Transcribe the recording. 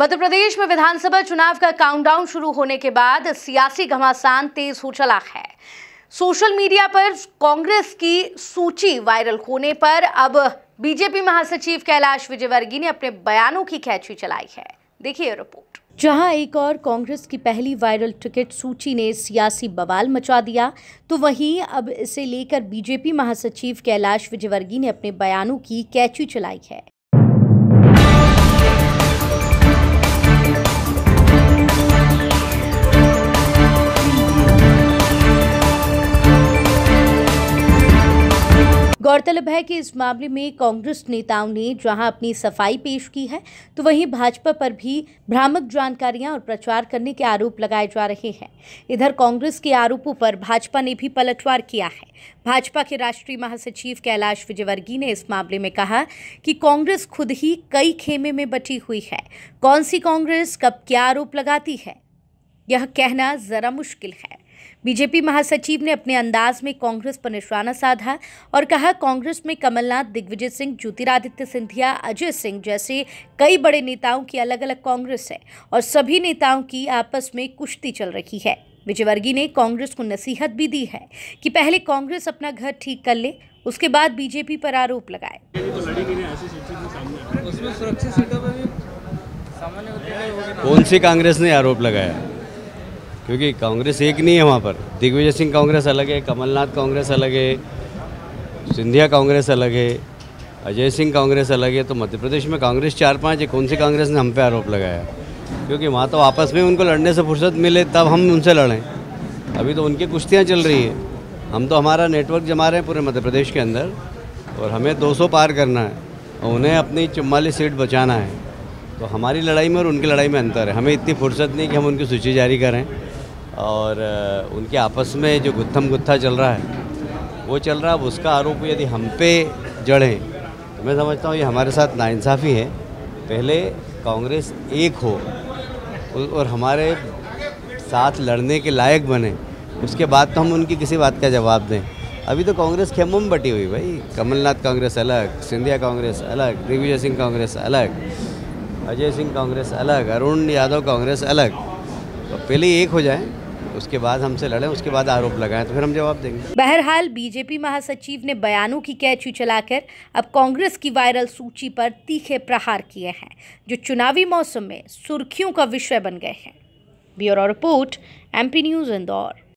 मध्य प्रदेश में विधानसभा चुनाव का काउंटडाउन शुरू होने के बाद सियासी घमासान तेज हो चला है सोशल मीडिया पर कांग्रेस की सूची वायरल होने पर अब बीजेपी महासचिव कैलाश विजयवर्गीय ने अपने बयानों की कैची चलाई है देखिए रिपोर्ट जहां एक और कांग्रेस की पहली वायरल टिकट सूची ने सियासी बवाल मचा दिया तो वहीं अब इसे लेकर बीजेपी महासचिव कैलाश विजयवर्गीय ने अपने बयानों की कैची चलाई है गौरतलब है कि इस मामले में कांग्रेस नेताओं ने जहां अपनी सफाई पेश की है तो वहीं भाजपा पर भी भ्रामक जानकारियां और प्रचार करने के आरोप लगाए जा रहे हैं इधर कांग्रेस के आरोपों पर भाजपा ने भी पलटवार किया है भाजपा के राष्ट्रीय महासचिव कैलाश विजयवर्गीय ने इस मामले में कहा कि कांग्रेस खुद ही कई खेमे में बटी हुई है कौन सी कांग्रेस कब क्या आरोप लगाती है यह कहना ज़रा मुश्किल है बीजेपी महासचिव ने अपने अंदाज में कांग्रेस पर निशाना साधा और कहा कांग्रेस में कमलनाथ दिग्विजय सिंह ज्योतिरादित्य सिंधिया अजय सिंह जैसे कई बड़े नेताओं की अलग अलग कांग्रेस है और सभी नेताओं की आपस में कुश्ती चल रही है विजयवर्गीय ने कांग्रेस को नसीहत भी दी है कि पहले कांग्रेस अपना घर ठीक कर ले उसके बाद बीजेपी पर आरोप लगाए कौन सी कांग्रेस ने आरोप लगाया क्योंकि कांग्रेस एक नहीं है वहाँ पर दिग्विजय सिंह कांग्रेस अलग है कमलनाथ कांग्रेस अलग है सिंधिया कांग्रेस अलग है अजय सिंह कांग्रेस अलग है तो मध्य प्रदेश में कांग्रेस चार पाँच है कौन सी कांग्रेस ने हम पे आरोप लगाया क्योंकि वहाँ तो आपस में उनको लड़ने से फुर्सत मिले तब हम उनसे लड़ें अभी तो उनकी कुश्तियाँ चल रही हैं हम तो हमारा नेटवर्क जमा रहे हैं पूरे मध्य प्रदेश के अंदर और हमें दो पार करना है और उन्हें अपनी चुम्बालीस सीट बचाना है तो हमारी लड़ाई में और उनकी लड़ाई में अंतर है हमें इतनी फुर्सत नहीं कि हम उनकी सूची जारी करें और उनके आपस में जो गुत्थम गुत्था चल रहा है वो चल रहा है अब उसका आरोप यदि हम पे जड़े तो मैं समझता हूँ ये हमारे साथ नाइंसाफ़ी है पहले कांग्रेस एक हो और हमारे साथ लड़ने के लायक बने उसके बाद तो हम उनकी किसी बात का जवाब दें अभी तो कांग्रेस खेमों में बटी हुई भाई कमलनाथ कांग्रेस अलग सिंधिया कांग्रेस अलग दिग्विजय सिंह कांग्रेस अलग अजय सिंह कांग्रेस अलग अरुण यादव कांग्रेस अलग तो पहले एक हो जाए उसके बाद हमसे लड़े उसके बाद आरोप लगाए तो फिर हम जवाब देंगे बहरहाल बीजेपी महासचिव ने बयानों की कैची चलाकर अब कांग्रेस की वायरल सूची पर तीखे प्रहार किए हैं जो चुनावी मौसम में सुर्खियों का विषय बन गए हैं bureau report MP news Indore